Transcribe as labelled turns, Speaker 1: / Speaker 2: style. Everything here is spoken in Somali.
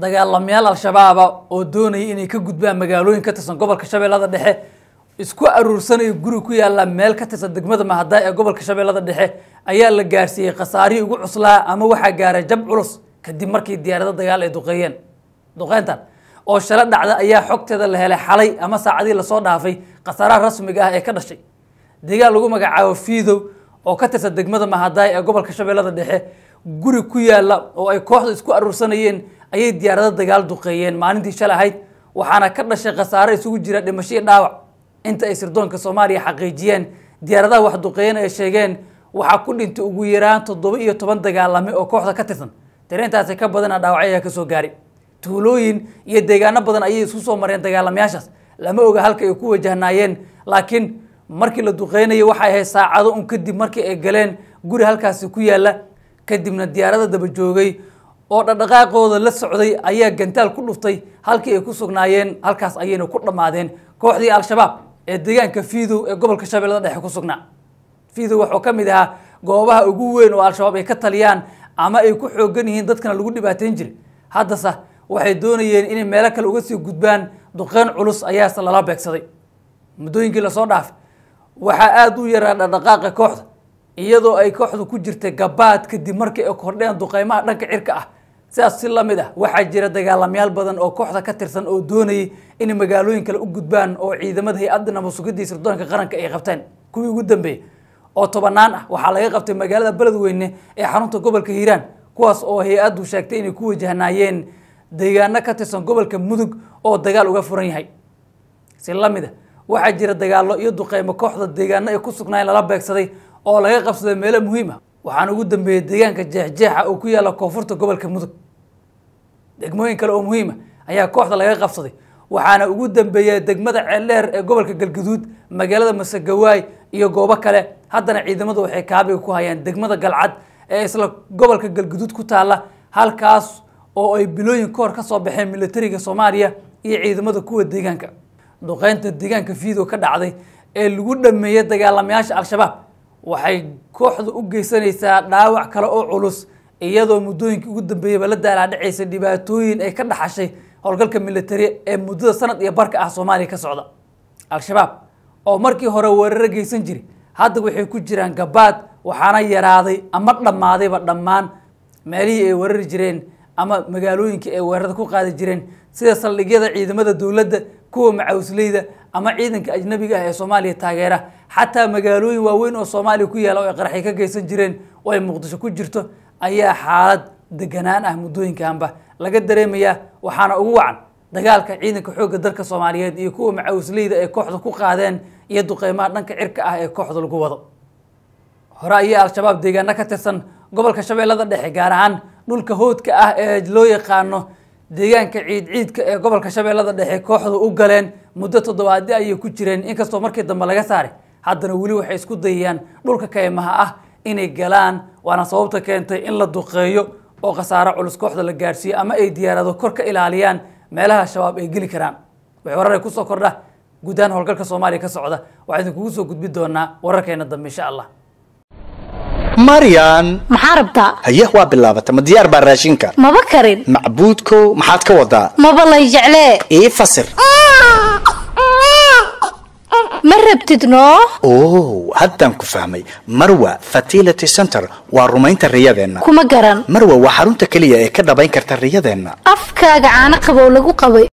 Speaker 1: dagaalamayaal al-shabaaba oo doonaya inay ka gudbaan magaalooyin ka tirsan gobolka shabeellada dhexe isku aruursanaya guri ku yaalla meel ka tirsan degmada mahadaay ee gobolka shabeellada dhexe ayaa la gaarsiiyey khasaarihii ugu cuslaa ama waxaa gaaray jab culus kadib markii diyaarado dagaal ay duqeeyeen duqeyntan oo shalo dhacda ayaa xogteeda la helay xalay ama saacadihii lasoo dhaafay khasaaraha rasmiga ah ee ka dhashay degaal lagu magacaabo fiidow oo ka tirsan degmada mahadaay ee gobolka shabeellada dhexe guri ku yaalla oo ay kooxdu isku aruursanayeen ayay diyaarado dagaal duqeeyeen maalintii shalay ahayd waxaana ka dhashay khasaare isugu jira dhimasho iyo dhaawac inta ay sirdoonka soomaaliya xaqiijiyeen diyaaradaha wax duqeeyeen ay sheegeen waxaa ku dhintay ugu yaraan toddoba iyo toban dagaalame oo kooxda ka tirsan tareentaasi ka badana dhaawacyo ayaa kasoo gaaray tuulooyin iyo deegaano badan ayay isku soo mareen dagaalamayaashaas lama oga halka ay ku wajahnaayeen laakiin markii la duqeynayay waxay ahayd saacado un kadib markii ay galeen guri halkaasi ku yaalla kadibna diyaarada daba joogay oo dhaqdhaqaaqooda la socday ayaa gantaal ku dhuftay halkii ay ku sugnaayeen halkaas ayayna ku dhammaadeen kooxdii al-shabaab ee deegaanka fiidow ee gobolka shabeellada dhexe ku sugnaa fiidow waxuu ka mid ahaa goobaha ugu weyn oo al-shabaab ay ka taliyaan ama ay ku xoogan yihiin dadkana lagu dhibaateyn jiray haddase waxay doonayeen inay meelo kale uga sii gudbaan duqeyn culus ayaase lala beegsaday muddooyinkii lasoo dhaafay waxaa aada u yaraa dhaqdhaqaaqa kooxda iyadoo ay kooxdu ku jirtay gabaad kadib markii ay kordheen duqeymaha dhanka cirka ah sidaas si la mid ah waxaa jira dagaalamayaal badan oo kooxda ka tirsan oo doonayay inay magaalooyin kale u gudbaan oo ciidamada hay-addan ama sugiddiisa ruddoonka qaranka ay qabteen kuwii ugu dambeeyey oo tobanaan ah waxaa laga qabtay magaalada beledweyne ee xarunta gobolka hiiraan kuwaas oo hay-addu sheegtay inay ku wajahnaayeen deegaano ka tirsan gobolka mudug oo dagaal uga furan yahay si la mid ah waxaa jira dagaallo iyo duqeymo kooxda deegaano ay ku sugnaayeen lala beegsaday oo laga qabsaday meelo muhiim ah waxaana ugu dambeeyey deegaanka jeexjeexa oo ku yaalla koonfurta gobolka mudug degmooyin kale oo muhiima ayaa kooxda laga qabsaday waxaana ugu dambeeya degmada ceeldheer ee gobolka galgaduud magaalada masagawaay iyo goobo kale haddana ciidamadu waxay kaabiga ku hayaan degmada galcad ee isla gobolka galgaduud ku taalla halkaas oo ay bilooyin kahor ka soo baxeen milatariga soomaaliya iyo ciidamada kuwa deegaanka duqeynta deegaanka video ka dhacday ee lagu dhameeyey dagaalamayaasha al-shabaab waxay kooxda u geysanaysaa dhaawac kale oo culus iyadoo muddooyinkii ugu dambeeyeyba la daalaadhacaysay dhibaatooyin ay ka dhaxashay howlgalka militari ee muddada sanad iyo barka ah soomaaliya ka socda al-shabaab oo markii hore weeraro geysan jiray hadda waxay ku jiraan gabaad waxaana yaraaday ama dhammaadayba dhammaan meelihii ay weerari jireen ama magaalooyinkii ay weerarada ku qaadi jireen sida saldhigyada ciidamada dowladda kuwa macawisleyda ama ciidanka ajnabiga ah ee soomaaliya taageera xataa magaalooyin waaweyn oo soomaaliya ku yaala oo ay qaraxi ka geysan jireen oo ay muqdisho ku jirto ayaa xaalad deganaan ah muddooyinkanba laga dareemayaa waxaana ugu wacan dagaalka ciidanka xoogga dalka soomaaliyeed iyo kuwa macawisleyda ay kooxda ku qaadeen iyo duqeymaha dhanka cirka ah ee kooxda lagu wado hore ayaa al-shabaab deegaano ka tirsan gobolka shabeellada dhexe gaar ahaan dhulka hoodka ah ee loo yaqaano deegaanka ciid ciidka ee gobolka shabeellada dhexe kooxdu u galeen muddo toddobaadi ayay ku jireen inkastoo markii dambe laga saaray haddana weli waxay isku dayayaan dhulka kaymaha ah inay galaan waana sababta keentay in la duqeeyo oo khasaaro culus kooxda la gaadhsiiyo ama ay diyaarado kor ka ilaaliyaan meelaha shabaab ay geli karaan waxay wararay kusoo kordha guud howlgalka soomaaliya ka socda waxaa idin kugu soo gudbi doonaa wararkeena dambe insha allah maryan maxaa rabtaa haye waa bilaabata ma diyaar baa raashinka maba karin macbuudko maxaad ka wadaa maba lay jeclee ii fasir ma rabtid noo haddaan ku fahmay marwa fatility center waa rumaynta riyadeenna kuma garan marwa waa xarunta keliya ee ka dhabayn karta riyadeenna afkaaga caano qabow lagu qabay